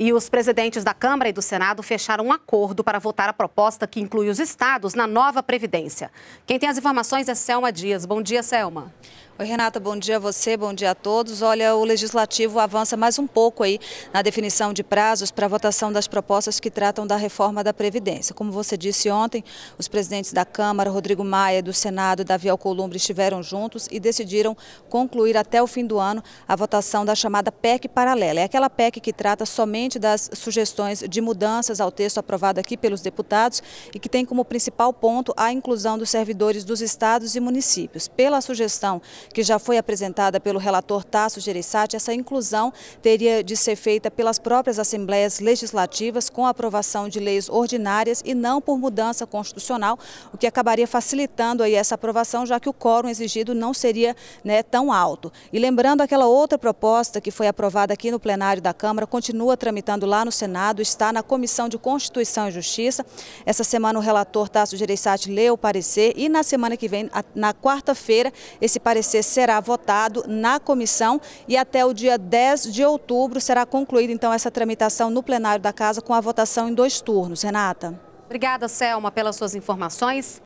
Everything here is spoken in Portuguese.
E os presidentes da Câmara e do Senado fecharam um acordo para votar a proposta que inclui os estados na nova Previdência. Quem tem as informações é Selma Dias. Bom dia, Selma. Oi, Renata, bom dia a você, bom dia a todos. Olha, o Legislativo avança mais um pouco aí na definição de prazos para a votação das propostas que tratam da reforma da Previdência. Como você disse ontem, os presidentes da Câmara, Rodrigo Maia, do Senado, Davi Alcolumbre, estiveram juntos e decidiram concluir até o fim do ano a votação da chamada PEC paralela. É aquela PEC que trata somente das sugestões de mudanças ao texto aprovado aqui pelos deputados e que tem como principal ponto a inclusão dos servidores dos estados e municípios. Pela sugestão que já foi apresentada pelo relator Tasso Gereissati, essa inclusão teria de ser feita pelas próprias assembleias legislativas com aprovação de leis ordinárias e não por mudança constitucional, o que acabaria facilitando aí essa aprovação, já que o quórum exigido não seria né, tão alto. E lembrando aquela outra proposta que foi aprovada aqui no plenário da Câmara, continua tramitando lá no Senado, está na Comissão de Constituição e Justiça. Essa semana o relator Tasso Gereissati leu o parecer e na semana que vem, na quarta-feira, esse parecer será votado na comissão e até o dia 10 de outubro será concluída então essa tramitação no plenário da Casa com a votação em dois turnos. Renata. Obrigada, Selma, pelas suas informações.